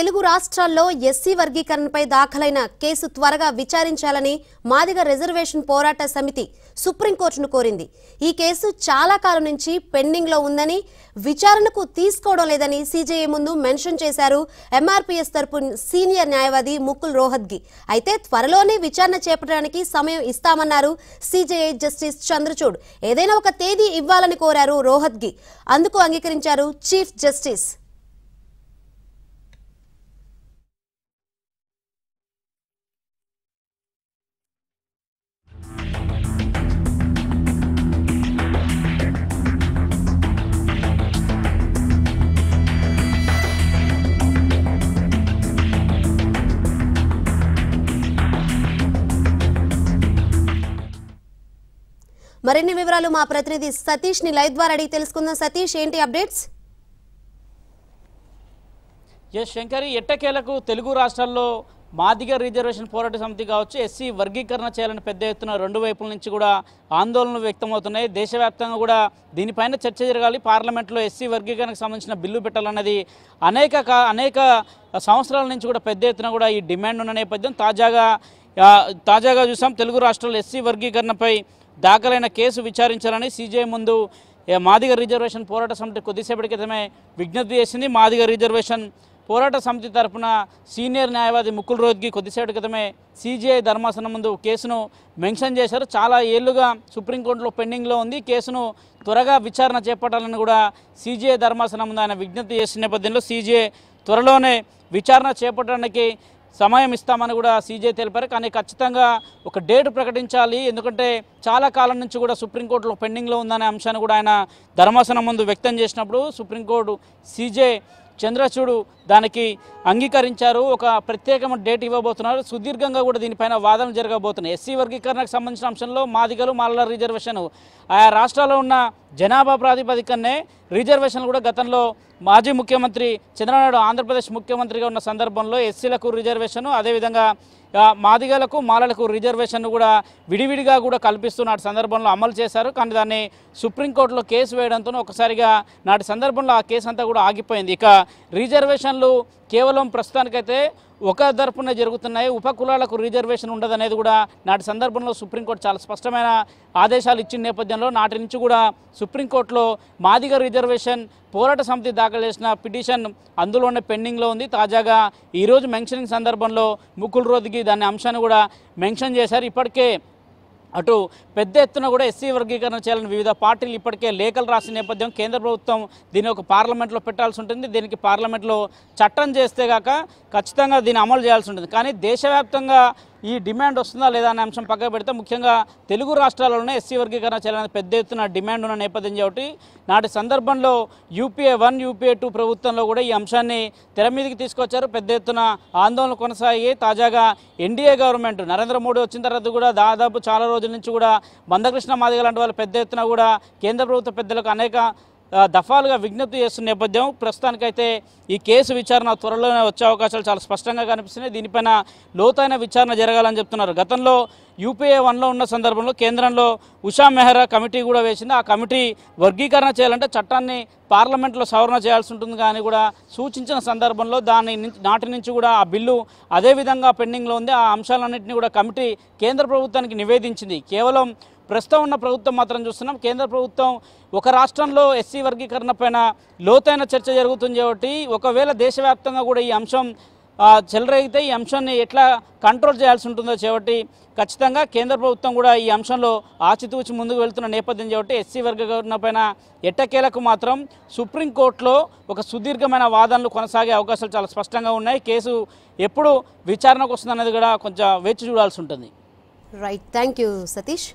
తెలుగు రాష్ట్రాల్లో ఎస్సీ వర్గీకరణపై దాఖలైన కేసు త్వరగా విచారించాలని మాదిగ రిజర్వేషన్ పోరాట సమితి సుప్రీంకోర్టును కోరింది ఈ కేసు చాలా కాలం నుంచి పెండింగ్లో ఉందని విచారణకు తీసుకోవడం లేదని సీజేఏ ముందు మెన్షన్ చేశారు ఎంఆర్పీఎస్ తరపు సీనియర్ న్యాయవాది ముకుల్ రోహద్గి అయితే త్వరలోనే విచారణ చేపట్టడానికి సమయం ఇస్తామన్నారు సీజేఏ జస్టిస్ చంద్రచూడ్ ఏదైనా ఒక తేదీ ఇవ్వాలని కోరారు రోహద్గి అందుకు అంగీకరించారు చీఫ్ జస్టిస్ మరిన్ని వివరాలు మా ప్రతినిధి సతీష్ ని లైవ్ ద్వారా అడిగి తెలుసుకుందాం సతీష్ ఏంటి అప్డేట్స్ ఎస్ శంకరి ఎట్టకేలకు తెలుగు రాష్ట్రాల్లో మాదిగ రిజర్వేషన్ పోరాట సమితి కావచ్చు ఎస్సీ వర్గీకరణ చేయాలని పెద్ద ఎత్తున రెండు వైపుల నుంచి కూడా ఆందోళనలు వ్యక్తమవుతున్నాయి దేశవ్యాప్తంగా కూడా దీనిపైన చర్చ జరగాలి పార్లమెంట్లో ఎస్సీ వర్గీకరణకు సంబంధించిన బిల్లు పెట్టాలన్నది అనేక అనేక సంవత్సరాల నుంచి కూడా పెద్ద ఎత్తున కూడా ఈ డిమాండ్ ఉన్న నేపథ్యం తాజాగా తాజాగా చూసాం తెలుగు రాష్ట్రాల్లో ఎస్సీ వర్గీకరణపై దాఖలైన కేసు విచారించాలని సీజేఐ ముందు మాదిగ రిజర్వేషన్ పోరాట సమితి కొద్దిసేపటి క్రితమే విజ్ఞప్తి చేసింది మాదిగ రిజర్వేషన్ పోరాట సమితి తరఫున సీనియర్ న్యాయవాది ముకుల్ రోహిత్కి కొద్దిసేపటి క్రితమే సీజీఐ ధర్మాసనం ముందు కేసును మెన్షన్ చేశారు చాలా ఏళ్లుగా సుప్రీంకోర్టులో పెండింగ్లో ఉంది కేసును త్వరగా విచారణ చేపట్టాలని కూడా సీజీఐ ధర్మాసనం ముందు ఆయన విజ్ఞప్తి చేసిన నేపథ్యంలో సీజీఐ త్వరలోనే విచారణ చేపట్టడానికి సమయం ఇస్తామని కూడా సీజే తెలిపారు కానీ ఖచ్చితంగా ఒక డేట్ ప్రకటించాలి ఎందుకంటే చాలా కాలం నుంచి కూడా సుప్రీంకోర్టులో పెండింగ్లో ఉందనే అంశాన్ని కూడా ఆయన ధర్మాసనం ముందు వ్యక్తం చేసినప్పుడు సుప్రీంకోర్టు సీజే చంద్రచూడు దానికి అంగీకరించారు ఒక ప్రత్యేకమైన డేట్ ఇవ్వబోతున్నారు సుదీర్ఘంగా కూడా దీనిపైన వాదనలు జరగబోతున్నాయి ఎస్సీ వర్గీకరణకు సంబంధించిన అంశంలో మాదిగలు మాలల రిజర్వేషన్ ఆయా రాష్ట్రాల్లో ఉన్న జనాభా ప్రాతిపదికనే రిజర్వేషన్లు కూడా గతంలో మాజీ ముఖ్యమంత్రి చంద్రబాబు ఆంధ్రప్రదేశ్ ముఖ్యమంత్రిగా ఉన్న సందర్భంలో ఎస్సీలకు రిజర్వేషన్ అదేవిధంగా మాదిగలకు మాలలకు రిజర్వేషన్ కూడా విడివిడిగా కూడా కల్పిస్తూ నాటి సందర్భంలో అమలు చేశారు కానీ దాన్ని సుప్రీంకోర్టులో కేసు వేయడంతో ఒకసారిగా నాటి సందర్భంలో ఆ కేసు అంతా కూడా ఆగిపోయింది ఇక రిజర్వేషన్లు కేవలం ప్రస్తుతానికైతే ఒక తరపున జరుగుతున్నాయి ఉప కులాలకు రిజర్వేషన్ ఉండదనేది కూడా నాటి సందర్భంలో సుప్రీంకోర్టు చాలా స్పష్టమైన ఆదేశాలు ఇచ్చిన నేపథ్యంలో నాటి నుంచి కూడా సుప్రీంకోర్టులో మాదిగ రిజర్వేషన్ పోరాట సమితి దాఖలు చేసిన పిటిషన్ అందులోనే పెండింగ్లో ఉంది తాజాగా ఈరోజు మెన్షనింగ్ సందర్భంలో ముకుల్ రోజుకి దాని అంశాన్ని కూడా మెన్షన్ చేశారు ఇప్పటికే అటు పెద్ద ఎత్తున కూడా ఎస్సీ వర్గీకరణ చేయాలని వివిధ పార్టీలు ఇప్పటికే లేఖలు రాసిన నేపథ్యం కేంద్ర ప్రభుత్వం దీన్ని ఒక పార్లమెంట్లో పెట్టాల్సి ఉంటుంది దీనికి పార్లమెంట్లో చట్టం చేస్తే గాక ఖచ్చితంగా దీన్ని అమలు చేయాల్సి ఉంటుంది కానీ దేశవ్యాప్తంగా ఈ డిమాండ్ వస్తుందా లేదా అనే అంశం పక్కకు పెడితే ముఖ్యంగా తెలుగు రాష్ట్రాల్లోనే ఎస్సీ వర్గీకరణ చేయాలని పెద్ద ఎత్తున డిమాండ్ ఉన్న నేపథ్యం చోటి నాటి సందర్భంలో యూపీఏ వన్ యూపీఏ టూ ప్రభుత్వంలో కూడా ఈ అంశాన్ని తెర మీదకి తీసుకొచ్చారు పెద్ద ఎత్తున ఆందోళన కొనసాగి తాజాగా ఎన్డీఏ గవర్నమెంట్ నరేంద్ర మోడీ వచ్చిన తర్వాత కూడా దాదాపు చాలా రోజుల నుంచి కూడా మందకృష్ణ మాదిగ లాంటి వాళ్ళు పెద్ద ఎత్తున కూడా కేంద్ర ప్రభుత్వ పెద్దలకు అనేక దఫాలుగా విజ్ఞప్తి చేస్తున్న నేపథ్యం ప్రస్తుతానికైతే ఈ కేసు విచారణ త్వరలోనే వచ్చే అవకాశాలు చాలా స్పష్టంగా కనిపిస్తున్నాయి దీనిపైన లోతైన విచారణ జరగాలని చెప్తున్నారు గతంలో యూపీఏ వన్లో ఉన్న సందర్భంలో కేంద్రంలో ఉషా మెహ్రా కమిటీ కూడా వేసింది ఆ కమిటీ వర్గీకరణ చేయాలంటే చట్టాన్ని పార్లమెంట్లో సవరణ చేయాల్సి ఉంటుంది కానీ కూడా సూచించిన సందర్భంలో దాని నాటి నుంచి కూడా ఆ బిల్లు అదేవిధంగా పెండింగ్లో ఉంది ఆ అంశాలన్నింటినీ కూడా కమిటీ కేంద్ర ప్రభుత్వానికి నివేదించింది కేవలం ప్రస్తుతం ఉన్న ప్రభుత్వం మాత్రం చూస్తున్నాం కేంద్ర ప్రభుత్వం ఒక రాష్ట్రంలో ఎస్సీ వర్గీకరణ పైన లోతైన చర్చ జరుగుతుంది కాబట్టి ఒకవేళ దేశవ్యాప్తంగా కూడా ఈ అంశం చెలరైతే ఈ అంశాన్ని ఎట్లా కంట్రోల్ చేయాల్సి ఉంటుందో చేపట్టి ఖచ్చితంగా కేంద్ర ప్రభుత్వం కూడా ఈ అంశంలో ఆచితూచి ముందుకు వెళ్తున్న నేపథ్యం చేపట్టి ఎస్సీ వర్గీకరణ పైన ఎట్టకేలకు మాత్రం సుప్రీంకోర్టులో ఒక సుదీర్ఘమైన వాదనలు కొనసాగే అవకాశాలు చాలా స్పష్టంగా ఉన్నాయి కేసు ఎప్పుడు విచారణకు వస్తుందనేది కూడా కొంచెం వేచి చూడాల్సి ఉంటుంది రైట్ థ్యాంక్ యూ సతీష్